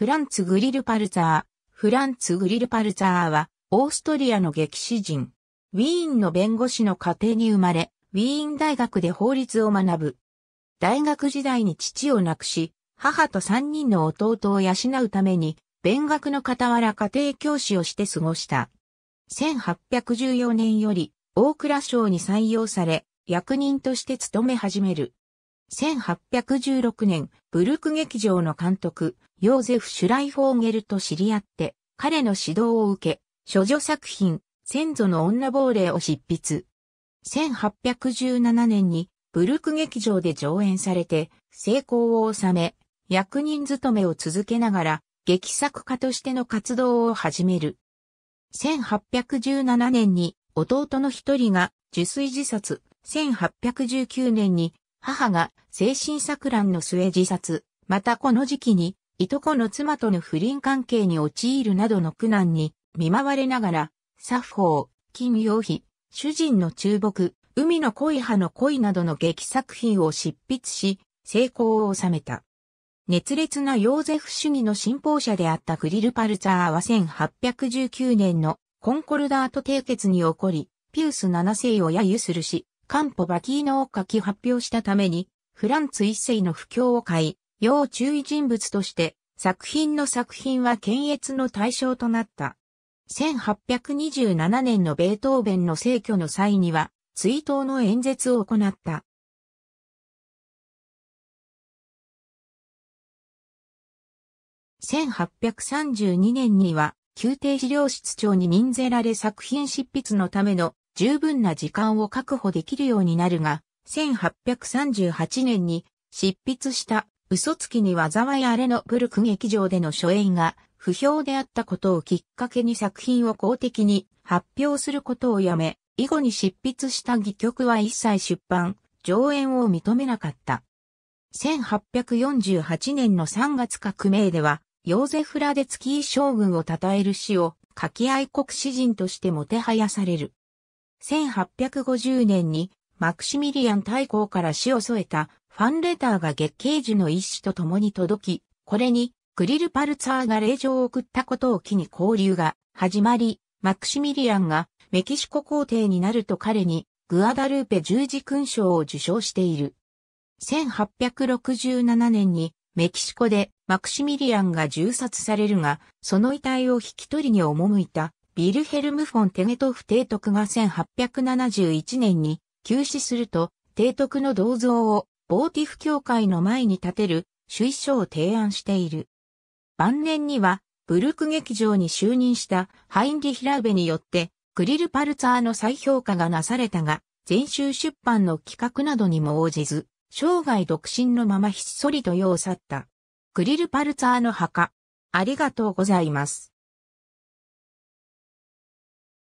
フランツ・グリルパルツァー。フランツ・グリルパルツァーは、オーストリアの劇詩人。ウィーンの弁護士の家庭に生まれ、ウィーン大学で法律を学ぶ。大学時代に父を亡くし、母と三人の弟を養うために、弁学の傍ら家庭教師をして過ごした。1814年より、大蔵省に採用され、役人として勤め始める。1816年、ブルク劇場の監督、ヨーゼフ・シュライフォーゲルと知り合って、彼の指導を受け、処女作品、先祖の女亡霊を執筆。1817年に、ブルク劇場で上演されて、成功を収め、役人勤めを続けながら、劇作家としての活動を始める。1817年に、弟の一人が、受水自殺。1819年に母が精神錯乱の末自殺、またこの時期に、いとこの妻との不倫関係に陥るなどの苦難に見舞われながら、作法、金曜日、主人の注目、海の恋派の恋などの劇作品を執筆し、成功を収めた。熱烈なヨーゼフ主義の信奉者であったグリル・パルツァーは1819年のコンコルダート締結に起こり、ピウス7世を揶揄するし、カンポバキーノを書き発表したために、フランツ一世の不況を買い、要注意人物として、作品の作品は検閲の対象となった。1827年のベートーベンの逝去の際には、追悼の演説を行った。1832年には、宮廷資料室長に任ぜられ作品執筆のための十分な時間を確保できるようになるが、1838年に執筆した嘘つきに災いあれのブルク劇場での初演が不評であったことをきっかけに作品を公的に発表することをやめ、以後に執筆した戯曲は一切出版、上演を認めなかった。1848年の3月革命では、ヨーゼフ・ラデツキー将軍を称える詩を、書き愛国詩人としてもてはやされる。1850年にマクシミリアン大公から死を添えたファンレターが月桂樹の一種と共に届き、これにグリルパルツァーが霊状を送ったことを機に交流が始まり、マクシミリアンがメキシコ皇帝になると彼にグアダルーペ十字勲章を受章している。1867年にメキシコでマクシミリアンが銃殺されるが、その遺体を引き取りに赴いたビルヘルム・フォン・テゲトフ提督が1871年に急死すると、提督の銅像をボーティフ教会の前に建てる主意書を提案している。晩年には、ブルク劇場に就任したハインリヒラーベによって、クリルパルツァーの再評価がなされたが、全集出版の企画などにも応じず、生涯独身のままひっそりと世を去った。クリルパルツァーの墓。ありがとうございます。